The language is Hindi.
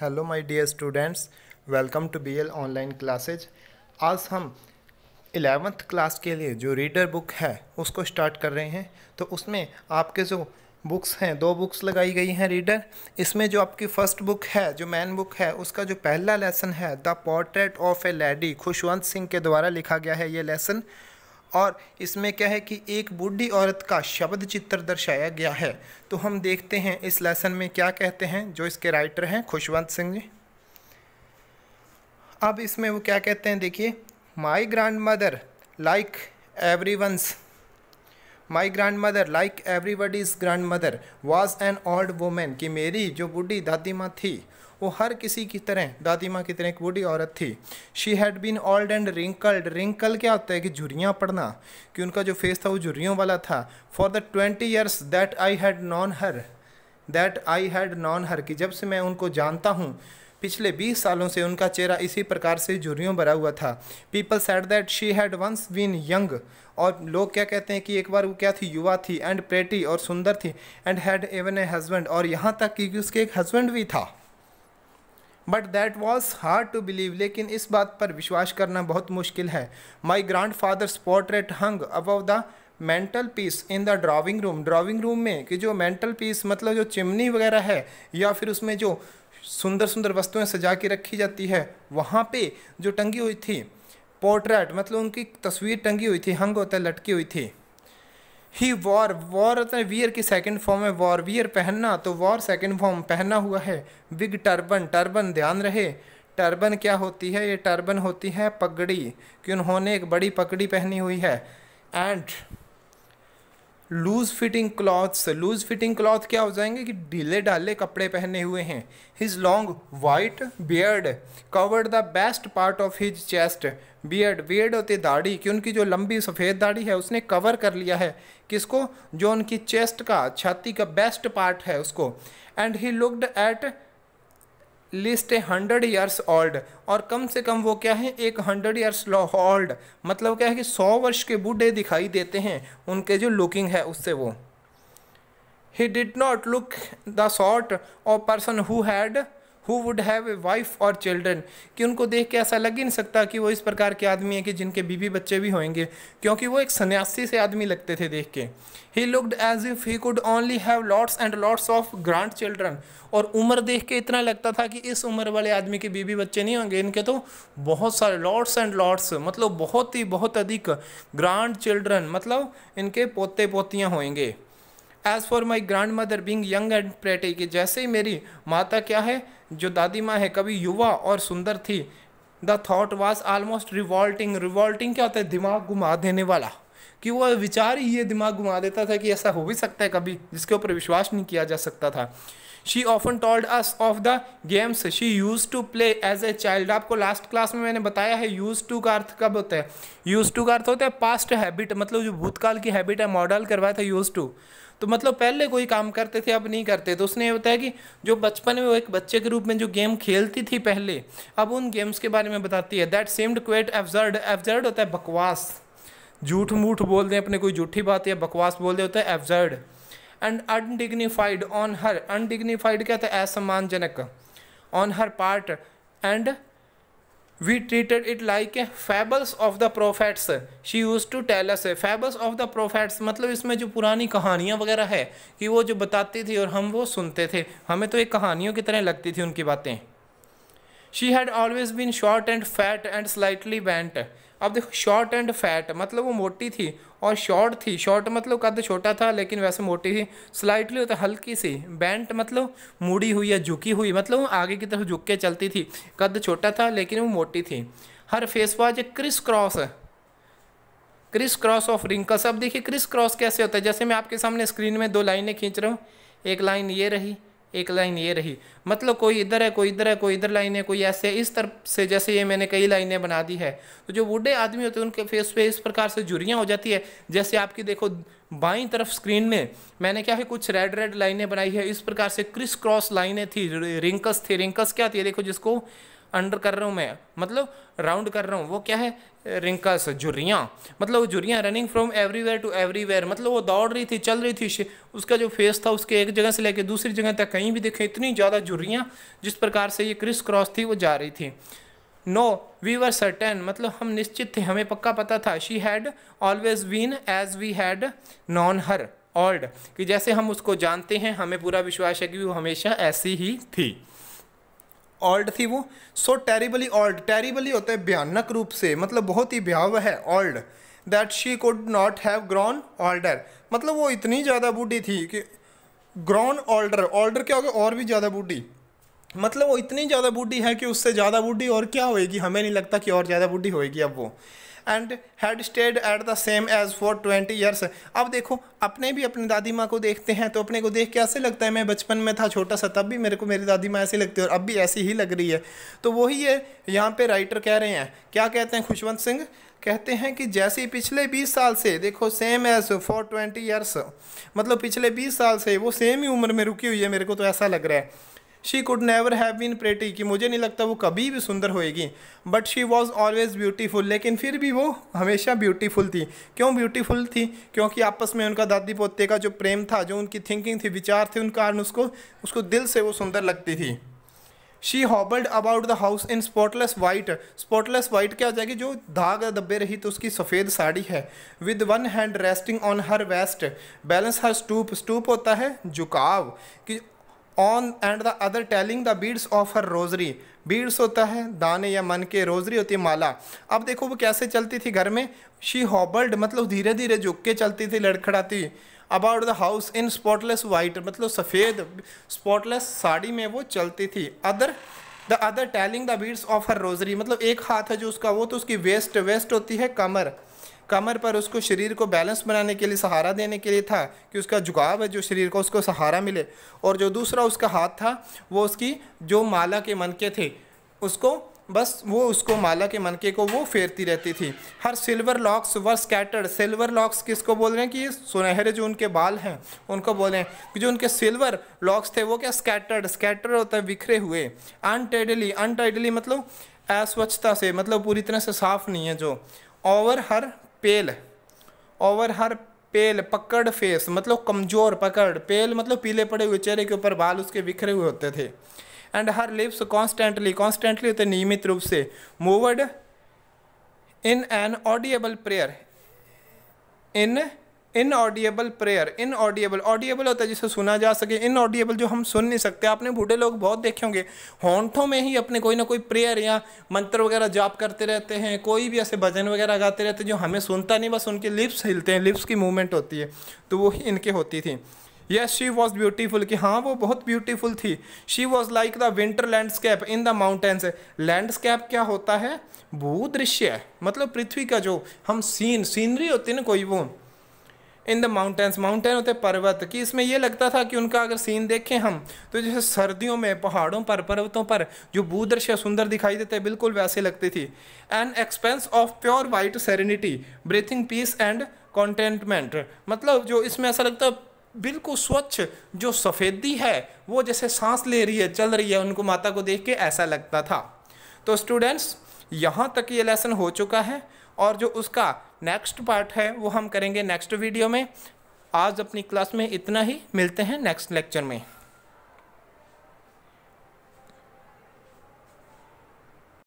hello my dear students welcome to BL online classes आज हम एलेवंथ क्लास के लिए जो रीडर बुक है उसको स्टार्ट कर रहे हैं तो उसमें आपके जो बुक्स हैं दो बुक्स लगाई गई हैं रीडर इसमें जो आपकी फ़र्स्ट बुक है जो मैन बुक है उसका जो पहला लेसन है the portrait of a lady Khushwant Singh के द्वारा लिखा गया है ये लेसन और इसमें क्या है कि एक बूढ़ी औरत का शब्द चित्र दर्शाया गया है तो हम देखते हैं इस लेसन में क्या कहते हैं जो इसके राइटर हैं खुशवंत सिंह जी अब इसमें वो क्या कहते हैं देखिए my grand mother like everyone's my grand mother like everybody's grand mother was an old women कि मेरी जो बूढ़ी दादी माँ थी वो हर किसी की तरह दादी माँ की तरह एक बूढ़ी औरत थी she had been old and wrinkled wrinkle क्या होता है कि झुरियाँ पड़ना कि उनका जो फेस था वो झुरियों वाला था for the twenty years that I had known her that I had known her कि जब से मैं उनको जानता हूँ पिछले 20 सालों से उनका चेहरा इसी प्रकार से झुरियों भरा हुआ था people said that she had once been young और लोग क्या कहते हैं कि एक बार वो क्या थी युवा थी एंड प्रेटी और सुंदर थी and had even a husband और यहाँ तक कि उसके एक हस्बैंड भी था but that was hard to believe लेकिन इस बात पर विश्वास करना बहुत मुश्किल है my grand father's portrait hung above the mantel piece in the drawing room drawing room में कि जो मेंटल पीस मतलब जो चिमनी वगैरह है या फिर उसमें जो सुंदर सुंदर वस्तुएं सजा के रखी जाती है वहाँ पे जो टंगी हुई थी पोर्ट्रेट मतलब उनकी तस्वीर टंगी हुई थी हंग होता लटकी हुई थी ही वॉर वॉर होता तो है वियर की सेकंड फॉर्म है वॉर वियर पहनना तो वॉर सेकंड फॉर्म पहना हुआ है बिग टर्बन टर्बन ध्यान रहे टर्बन क्या होती है ये टर्बन होती है पगड़ी कि उन्होंने एक बड़ी पगड़ी पहनी हुई है and loose fitting clothes loose fitting cloth क्या हो जाएंगे कि ढीले ढाले कपड़े पहने हुए हैं his long white beard covered the best part of his chest beard beard होते दाढ़ी कि उनकी जो लंबी सफ़ेद दाढ़ी है उसने कवर कर लिया है किसको जो उनकी चेस्ट का छाती का बेस्ट पार्ट है उसको and he looked at least a hundred years old और कम से कम वो क्या है एक हंड्रेड ईयर्स ओल्ड मतलब क्या है कि सौ वर्ष के बूढ़े दिखाई देते हैं उनके जो लुकिंग है उससे वो he did not look the sort of person who had who would have a wife और चिल्ड्रन कि उनको देख के ऐसा लग ही नहीं सकता कि वो इस प्रकार के आदमी हैं कि जिनके बीवी बच्चे भी होंगे क्योंकि वो एक सन्यासी से आदमी लगते थे देख के ही looked as if he could only have lots and lots of grand children और उम्र देख के इतना लगता था कि इस उम्र वाले आदमी के बीवी बच्चे नहीं होंगे इनके तो बहुत सारे लॉट्स एंड लॉट्स मतलब बहुत ही बहुत अधिक ग्रांड चिल्ड्रन मतलब इनके पोते पोतियाँ होंगे as for my grand mother being young and pretty कि जैसे ही मेरी माता क्या है जो दादी माँ है कभी युवा और सुंदर थी the thought was almost revolting revolting क्या होता है दिमाग घुमा देने वाला कि वो विचार ही ये दिमाग घुमा देता था कि ऐसा हो भी सकता है कभी जिसके ऊपर विश्वास नहीं किया जा सकता था she often told us of the games she use to play as a child आपको लास्ट क्लास में मैंने बताया है यूज टू का अर्थ कब होता है यूज टू का अर्थ होता है पास्ट हैबिट मतलब जो भूतकाल की हैबिट है मॉडल करवाया था यूज टू तो मतलब पहले कोई काम करते थे अब नहीं करते तो उसने ये बताया कि जो बचपन में वो एक बच्चे के रूप में जो गेम खेलती थी पहले अब उन गेम्स के बारे में बताती है that seemed quite absurd absurd होता है बकवास झूठ मूठ बोल दें अपने कोई झूठी बात या बकवास बोल दे होता है absurd and undignified on her undignified क्या था असम्मानजनक on her part and we treated it like fables of the prophets she used to tell us fables of the prophets मतलब इसमें जो पुरानी कहानियाँ वगैरह है कि वो जो बताती थी और हम वो सुनते थे हमें तो एक कहानियों की तरह लगती थी उनकी बातें she had always been short and fat and slightly bent अब देखो शॉर्ट एंड फैट मतलब वो मोटी थी और शॉर्ट थी शॉर्ट मतलब कद छोटा था लेकिन वैसे मोटी थी स्लाइटली होता तो हल्की सी बैंट मतलब मुड़ी हुई या झुकी हुई मतलब वो आगे की तरफ झुक के चलती थी कद छोटा था लेकिन वो मोटी थी her face was crisscross crisscross of wrinkles अब देखिए क्रिस क्रॉस कैसे होता है जैसे मैं आपके सामने स्क्रीन में दो लाइनें खींच रहा हूँ एक लाइन ये रही एक लाइन ये रही मतलब कोई इधर है कोई इधर है कोई इधर लाइन है कोई ऐसे इस तरफ से जैसे ये मैंने कई लाइनें बना दी है तो जो बूढ़े आदमी होते हैं उनके फेस पे इस प्रकार से झुरियाँ हो जाती है जैसे आपकी देखो बाई तरफ स्क्रीन में मैंने क्या है कुछ रेड रेड लाइनें बनाई है इस प्रकार से क्रिस क्रॉस लाइनें थी रिंकस थी रिंकस क्या थी देखो जिसको अंडर कर रहा हूँ मैं मतलब राउंड कर रहा हूँ वो क्या है रिंकस जुरियाँ मतलब वो जुरियाँ running from everywhere to everywhere मतलब वो दौड़ रही थी चल रही थी उसका जो फेस था उसके एक जगह से लेकर दूसरी जगह तक कहीं भी देखे इतनी ज़्यादा जुरियाँ जिस प्रकार से ये क्रिस क्रॉस थी वो जा रही थी नो वी वर सर्टेन मतलब हम निश्चित थे हमें पक्का पता था she had always been as we had known her old कि जैसे हम उसको जानते हैं हमें पूरा विश्वास है कि वो हमेशा ऐसी ही थी ऑल्ड थी वो सो टेरिबली ऑल्ड टेरिबली होता है भयानक रूप से मतलब बहुत ही भयावह है old that she could not have grown older मतलब वो इतनी ज़्यादा बूढ़ी थी कि ग्रॉन ऑल्डर ऑल्डर क्या होगा और भी ज़्यादा बूढ़ी मतलब वो इतनी ज़्यादा बूढ़ी है कि उससे ज़्यादा बूढ़ी और क्या होएगी हमें नहीं लगता कि और ज़्यादा बूढ़ी होएगी अब वो and had stayed at the same age for twenty years अब देखो अपने भी अपनी दादी माँ को देखते हैं तो अपने को देख के ऐसे लगता है मैं बचपन में था छोटा सा तब भी मेरे को मेरी दादी माँ ऐसी लगती है और अब भी ऐसी ही लग रही है तो वही है यहाँ पे राइटर कह रहे हैं क्या कहते हैं खुशवंत सिंह कहते हैं कि जैसे पिछले 20 साल से देखो same age for twenty years मतलब पिछले 20 साल से वो सेम ही उम्र में रुकी हुई है मेरे को तो ऐसा लग रहा है she could never have been pretty कि मुझे नहीं लगता वो कभी भी सुंदर होएगी but she was always beautiful लेकिन फिर भी वो हमेशा ब्यूटीफुल थी क्यों ब्यूटीफुल थी क्योंकि आपस में उनका दादी पोते का जो प्रेम था जो उनकी थिंकिंग थी विचार थे उन कारण उसको उसको दिल से वो सुंदर लगती थी she hobbled about the house in spotless white spotless white क्या हो जाएगी जो धाग दबे रही तो उसकी सफ़ेद साड़ी है with one hand resting on her waist balance her stoop stoop होता है झुकाव कि on and the other telling the beads of her rosary beads होता है दाने या मन के रोजरी होती है माला अब देखो वो कैसे चलती थी घर में शी हॉबल्ड मतलब धीरे धीरे झुक के चलती थी लड़खड़ाती about the house in spotless white मतलब सफ़ेद स्पॉटलेस साड़ी में वो चलती थी other the other telling the beads of her rosary मतलब एक हाथ है जो उसका वो तो उसकी वेस्ट वेस्ट होती है कमर कमर पर उसको शरीर को बैलेंस बनाने के लिए सहारा देने के लिए था कि उसका झुकाव है जो शरीर को उसको सहारा मिले और जो दूसरा उसका हाथ था वो उसकी जो माला के मनके थे उसको बस वो उसको माला के मनके को वो फेरती रहती थी her silver locks were scattered silver locks किसको बोल रहे हैं कि ये सुनहरे जो उनके बाल हैं उनको बोल रहे हैं कि जो उनके सिल्वर लॉक्स थे वो क्या स्कैटर्ड स्कैटर होता है बिखरे हुए अनटाइडली अनटाइडली मतलब अस्वच्छता से मतलब पूरी तरह से साफ नहीं है जो ओवर हर पेल ओवर हर पेल पकड़ फेस मतलब कमज़ोर पकड़ पेल मतलब पीले पड़े हुए चेहरे के ऊपर बाल उसके बिखरे हुए होते थे and her lips constantly constantly होते नियमित रूप से moved in an audible prayer in inaudible prayer inaudible audible होता है जिसे सुना जा सके इनऑडिएबल जो हम सुन नहीं सकते आपने बूढ़े लोग बहुत देखे होंगे होंठों में ही अपने कोई ना कोई प्रेयर या मंत्र वगैरह जाप करते रहते हैं कोई भी ऐसे भजन वगैरह गाते रहते हैं जो हमें सुनता नहीं बस उनके लिप्स हिलते हैं लिप्स की मूवमेंट होती है तो वो ही इनके होती थी यस शी वॉज ब्यूटीफुल कि हाँ वो बहुत ब्यूटीफुल थी she was like the winter landscape in the mountains landscape क्या होता है भूदृश्य मतलब पृथ्वी का जो हम सीन सीनरी होती है ना कोई वो इन द माउंटेंस माउंटेन होते पर्वत कि इसमें यह लगता था कि उनका अगर सीन देखें हम तो जैसे सर्दियों में पहाड़ों पर पर्वतों पर जो भूदृश्य सुंदर दिखाई देते बिल्कुल वैसे लगती थी an expanse of pure white serenity breathing peace and contentment मतलब जो इसमें ऐसा लगता बिल्कुल स्वच्छ जो सफ़ेदी है वो जैसे सांस ले रही है चल रही है उनको माता को देख के ऐसा लगता था तो स्टूडेंट्स यहाँ तक ये लेसन हो चुका है और जो उसका नेक्स्ट पार्ट है वो हम करेंगे नेक्स्ट वीडियो में आज अपनी क्लास में इतना ही मिलते हैं नेक्स्ट लेक्चर में